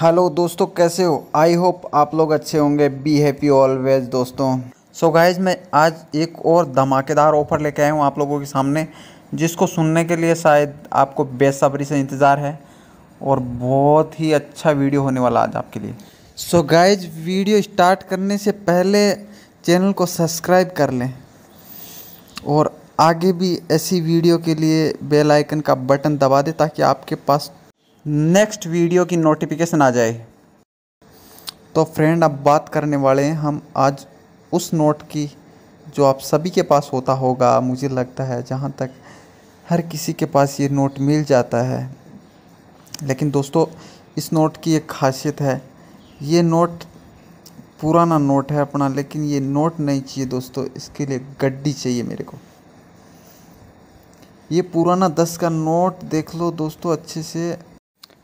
hello दोस्तों कैसे हो आई होप आप लोग अच्छे होंगे बी हैप्पी ऑलवेज दोस्तों सो so गाइज मैं आज एक और धमाकेदार ऑफ़र लेके आया हूँ आप लोगों के सामने जिसको सुनने के लिए शायद आपको बेसब्री से इंतज़ार है और बहुत ही अच्छा वीडियो होने वाला आज आपके लिए so so guys video start करने से पहले चैनल को सब्सक्राइब कर लें और आगे भी ऐसी वीडियो के लिए बेल आइकन का बटन दबा दें ताकि आपके पास नेक्स्ट वीडियो की नोटिफिकेशन आ जाए तो फ्रेंड अब बात करने वाले हैं हम आज उस नोट की जो आप सभी के पास होता होगा मुझे लगता है जहाँ तक हर किसी के पास ये नोट मिल जाता है लेकिन दोस्तों इस नोट की एक खासियत है ये नोट पुराना नोट है अपना लेकिन ये नोट नहीं चाहिए दोस्तों इसके लिए गड्डी चाहिए मेरे को ये पुराना दस का नोट देख लो दोस्तों अच्छे से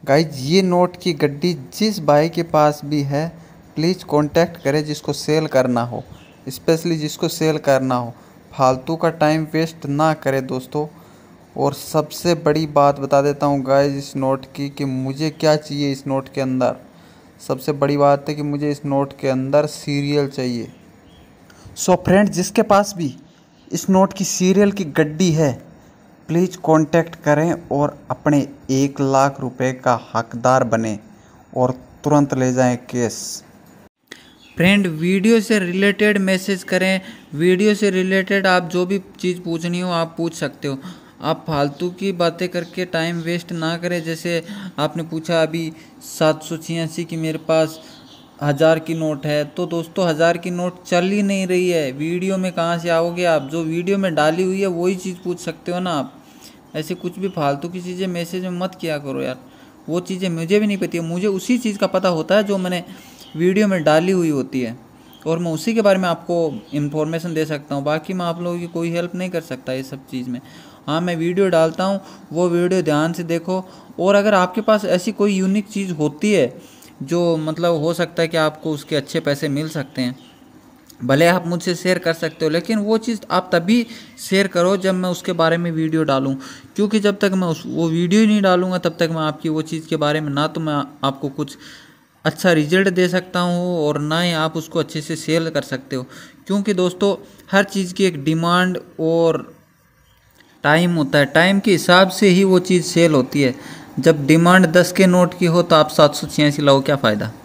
गाइज ये नोट की गड्डी जिस भाई के पास भी है प्लीज़ कांटेक्ट करें जिसको सेल करना हो स्पेशली जिसको सेल करना हो फालतू का टाइम वेस्ट ना करें दोस्तों और सबसे बड़ी बात बता देता हूँ गाइज इस नोट की कि मुझे क्या चाहिए इस नोट के अंदर सबसे बड़ी बात है कि मुझे इस नोट के अंदर सीरियल चाहिए सो so फ्रेंड जिसके पास भी इस नोट की सीरियल की गड्डी है प्लीज़ कांटेक्ट करें और अपने एक लाख रुपए का हकदार बने और तुरंत ले जाएं केस फ्रेंड वीडियो से रिलेटेड मैसेज करें वीडियो से रिलेटेड आप जो भी चीज़ पूछनी हो आप पूछ सकते हो आप फालतू की बातें करके टाइम वेस्ट ना करें जैसे आपने पूछा अभी सात सौ छियासी की मेरे पास हज़ार की नोट है तो दोस्तों हज़ार की नोट चल ही नहीं रही है वीडियो में कहाँ से आओगे आप जो वीडियो में डाली हुई है वही चीज़ पूछ सकते हो ना आप ऐसे कुछ भी फालतू की चीज़ें मैसेज में मत किया करो यार वो चीज़ें मुझे भी नहीं पती है मुझे उसी चीज़ का पता होता है जो मैंने वीडियो में डाली हुई होती है और मैं उसी के बारे में आपको इन्फॉर्मेशन दे सकता हूँ बाकी मैं आप लोगों की कोई हेल्प नहीं कर सकता ये सब चीज़ में हाँ मैं वीडियो डालता हूँ वो वीडियो ध्यान से देखो और अगर आपके पास ऐसी कोई यूनिक चीज़ होती है जो मतलब हो सकता है कि आपको उसके अच्छे पैसे मिल सकते हैं भले आप मुझसे शेयर कर सकते हो लेकिन वो चीज़ आप तभी शेयर करो जब मैं उसके बारे में वीडियो डालूं क्योंकि जब तक मैं उस वो वीडियो ही नहीं डालूंगा तब तक मैं आपकी वो चीज़ के बारे में ना तो मैं आपको कुछ अच्छा रिजल्ट दे सकता हूँ और ना ही आप उसको अच्छे से सेल कर सकते हो क्योंकि दोस्तों हर चीज़ की एक डिमांड और टाइम होता है टाइम के हिसाब से ही वो चीज़ सेल होती है जब डिमांड दस के नोट की हो तो आप सात सौ छियासी लाओ क्या फ़ायदा